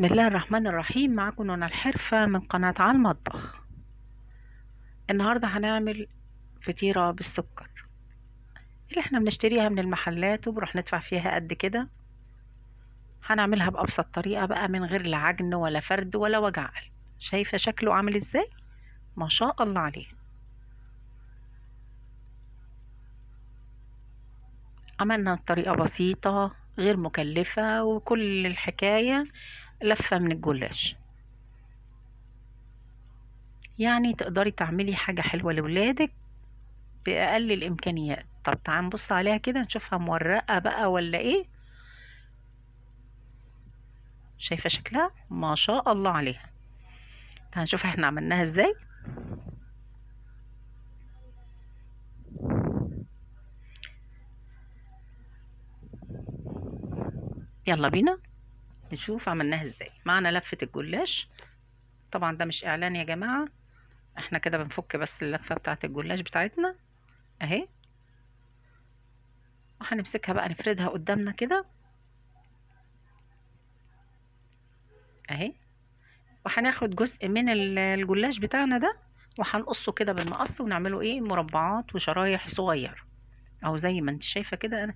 بسم الله الرحمن الرحيم معاكم نونا الحرفة من قناة على المطبخ النهاردة هنعمل فطيرة بالسكر اللي احنا بنشتريها من المحلات وبنروح ندفع فيها قد كده هنعملها بأبسط طريقة بقى من غير لا عجن ولا فرد ولا وجع قلب شايفة شكله عامل ازاي ما شاء الله عليه عملنا بطريقة بسيطة غير مكلفة وكل الحكاية لفة من الجلاش يعني تقدري تعملي حاجة حلوة لولادك بأقل الإمكانيات طب تعال نبص عليها كده نشوفها مورقة بقى ولا إيه شايفة شكلها ما شاء الله عليها تعال نشوف احنا عملناها ازاي يلا بينا نشوف عملناها ازاي معنا لفة الجلاش طبعا ده مش اعلان يا جماعة احنا كده بنفك بس اللفة بتاعت الجلاش بتاعتنا اهي وهنمسكها بقى نفردها قدامنا كده اهي وهناخد جزء من الجلاش بتاعنا ده وهنقصه كده بالمقص ونعمله ايه مربعات وشرايح صغير او زي ما انت شايفه كده انا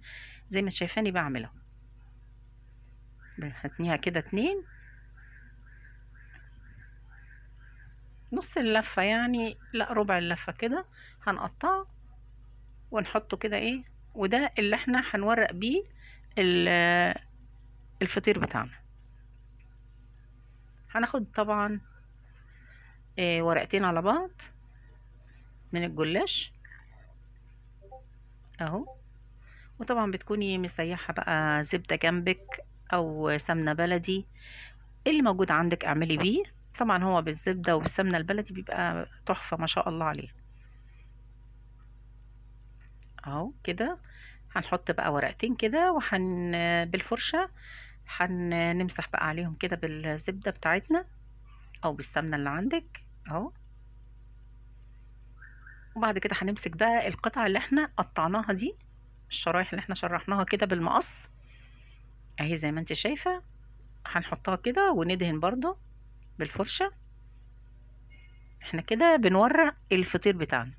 زي ما شايفاني بعمله هتنيها كده اتنين نص اللفة يعني لا ربع اللفة كده هنقطعه ونحطه كده ايه وده اللي احنا هنورق بيه الفطير بتاعنا هناخد طبعا آه، ورقتين على بعض من الجلاش اهو وطبعا بتكوني مسيحة بقى زبدة جنبك او سمنه بلدي إيه اللي موجود عندك اعملي بيه طبعا هو بالزبده وبالسمنه البلدي بيبقى تحفه ما شاء الله عليه اهو كده هنحط بقى ورقتين كده وهن بالفرشه هنمسح بقى عليهم كده بالزبده بتاعتنا او بالسمنه اللي عندك اهو وبعد كده هنمسك بقى القطعه اللي احنا قطعناها دي الشرايح اللي احنا شرحناها كده بالمقص اهي زي ما انت شايفة هنحطها كده وندهن برضو بالفرشة احنا كده بنورق الفطير بتاعنا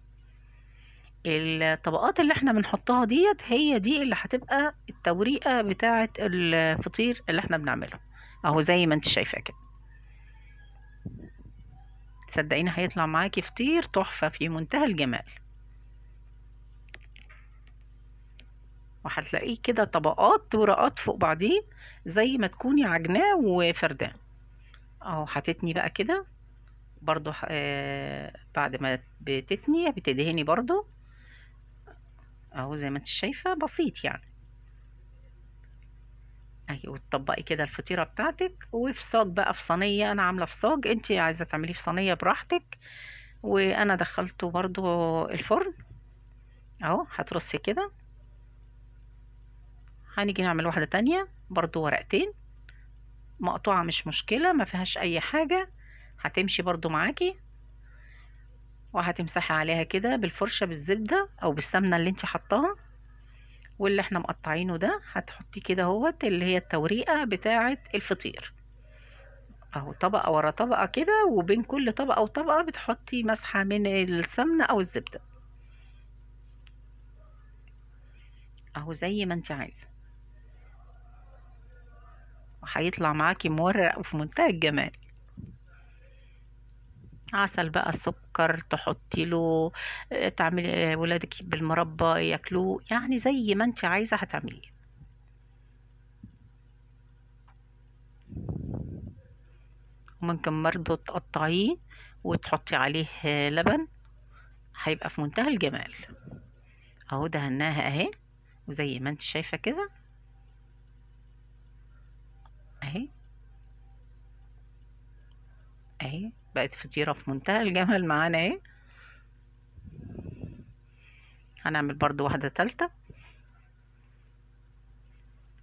الطبقات اللي احنا بنحطها ديت هي دي اللي هتبقى التوريقة بتاعة الفطير اللي احنا بنعمله اهو زي ما انت شايفة كده صدقيني هيطلع معاكي فطير تحفة في منتهى الجمال وهتلاقيه كده طبقات ورقات فوق بعضيه زي ما تكوني عجناه وفردان اهو هتتني بقى كده برضو آه بعد ما بتتني بتدهني برضو اهو زي ما انت شايفه بسيط يعني اهي وتطبقي كده الفطيره بتاعتك وفي صاج بقى في صينيه انا عامله في صاج انت عايزه تعمليه في صينيه براحتك وانا دخلته برضو الفرن اهو هترصي كده هنيجي نعمل واحدة تانية برضو ورقتين مقطوعة مش مشكلة ما فيهاش أي حاجة هتمشي برضو معاكي وهتمسحي عليها كده بالفرشة بالزبدة أو بالسمنة اللي انت حطاها واللي احنا مقطعينه ده هتحطي كده اهوت اللي هي التوريقة بتاعة الفطير اهو طبقة ورا طبقة كده وبين كل طبقة وطبقة بتحطي مسحة من السمنة أو الزبدة اهو زي ما انت عايزه هيطلع معاكي مورق وفي منتهى الجمال عسل بقى السكر تحطي له آه، تعملي آه، ولادك بالمربى ياكلوه يعني زي ما انت عايزه هتعمليه وممكن برضه تقطعيه وتحطي عليه آه، لبن هيبقى في منتهى الجمال اهو دهناها اهي وزي ما انت شايفه كده اهي بقت فطيرة في منتهى الجمال معانا اهي هنعمل برضو واحدة تالتة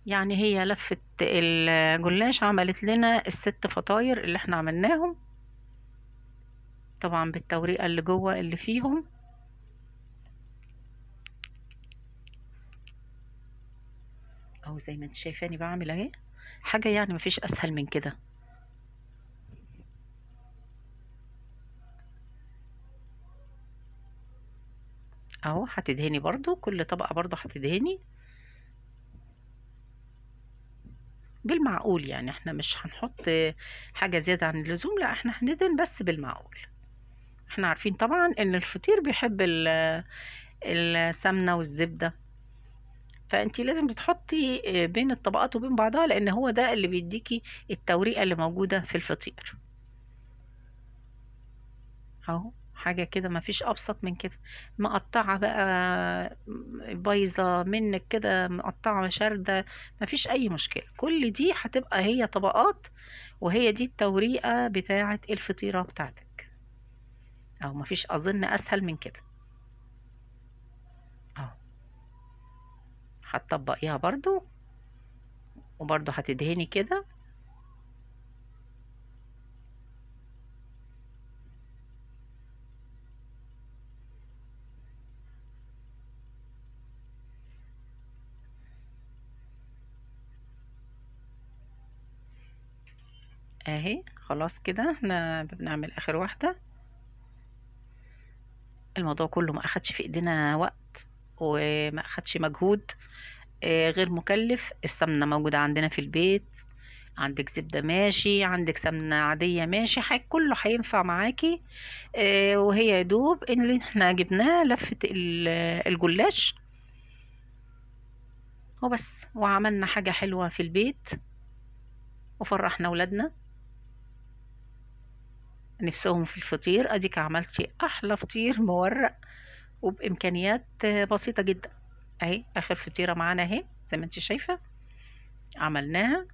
يعني هي لفت الجلاش عملت لنا الست فطاير اللي احنا عملناهم طبعا بالتوريقة اللي جوه اللي فيهم او زي ما انت شايفاني بعمل اهي حاجة يعني مفيش اسهل من كده اهو هتدهني برضو كل طبقة برضو هتدهني بالمعقول يعني احنا مش هنحط حاجة زيادة عن اللزوم لا احنا هندهن بس بالمعقول احنا عارفين طبعا ان الفطير بيحب السمنة والزبدة فانت لازم تحطي بين الطبقات وبين بعضها لان هو ده اللي بيديكي التوريقة اللي موجودة في الفطير اهو حاجة كده مفيش أبسط من كده مقطعة بقى بايظة منك كده مقطعة شاردة مفيش أي مشكلة كل دي هتبقى هي طبقات وهي دي التوريقة بتاعة الفطيرة بتاعتك أو مفيش أظن أسهل من كده أهو هتطبقيها برضو وبرضو هتدهني كده اهي خلاص كده احنا بنعمل اخر واحده الموضوع كله ما اخدش في ايدينا وقت وما اخدش مجهود آه، غير مكلف السمنه موجوده عندنا في البيت عندك زبده ماشي عندك سمنه عاديه ماشي حاجة كله هينفع معاكي آه، وهي يدوب اللي احنا جبناه لفه الجلاش وبس وعملنا حاجه حلوه في البيت وفرحنا ولادنا نفسهم في الفطير اديك عملتي احلى فطير مورق وبامكانيات بسيطه جدا اهي اخر فطيره معانا اهي زي ما انت شايفه عملناها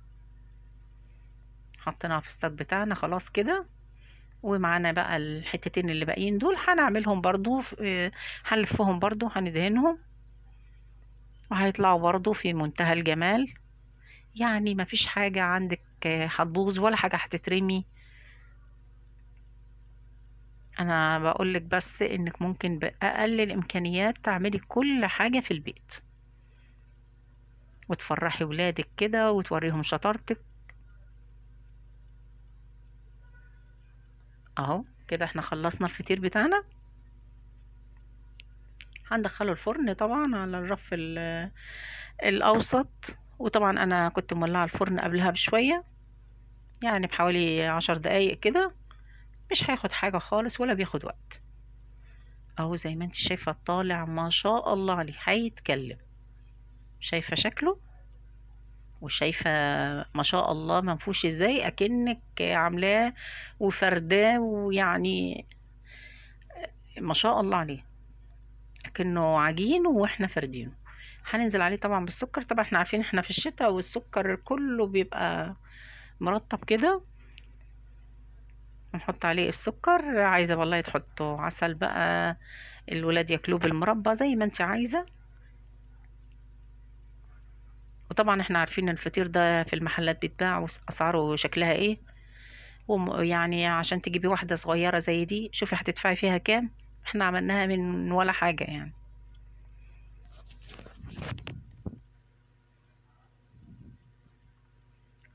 حطيناها في الستاك بتاعنا خلاص كده ومعانا بقى الحتتين اللي باقيين دول هنعملهم برضو هنلفهم برضو هندهنهم وهيطلعوا برضو في منتهى الجمال يعني مفيش حاجة عندك هتبوظ ولا حاجة هتترمي انا بقولك بس انك ممكن باقل الامكانيات تعملي كل حاجة في البيت وتفرحي ولادك كده وتوريهم شطارتك اهو كده احنا خلصنا الفطير بتاعنا هندخله الفرن طبعا على الرف الاوسط وطبعا انا كنت مولعه الفرن قبلها بشويه يعني بحوالي عشر دقايق كده مش هياخد حاجة خالص ولا بياخد وقت اهو زي ما انت شايفة طالع ما شاء الله عليه هيتكلم شايفة شكله وشايفة ما شاء الله منفوش ازاي اكنك عاملاه وفرداه ويعني ما شاء الله عليه اكنه عجين واحنا فردينه هننزل عليه طبعا بالسكر طبعا احنا عارفين احنا في الشتاء والسكر كله بيبقى مرطب كده نحط عليه السكر عايزة والله تحطوا عسل بقى الولاد ياكلوه بالمربى زي ما انت عايزة وطبعا احنا عارفين الفطير ده في المحلات بيتباع واسعاره شكلها ايه ويعني عشان تجيبي واحدة صغيرة زي دي شوفي هتدفعي فيها كام احنا عملناها من ولا حاجة يعني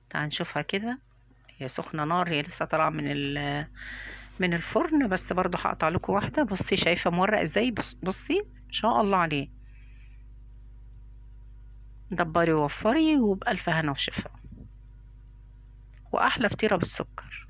تعال نشوفها كده هي سخنة نار هي لسه طالعة من ال من الفرن بس برضو هقطع لكم واحدة بصي شايفة مورق ازاي بصي ان شاء الله عليه دبري ووفري وبألف هنا وشفاء واحلى فطيرة بالسكر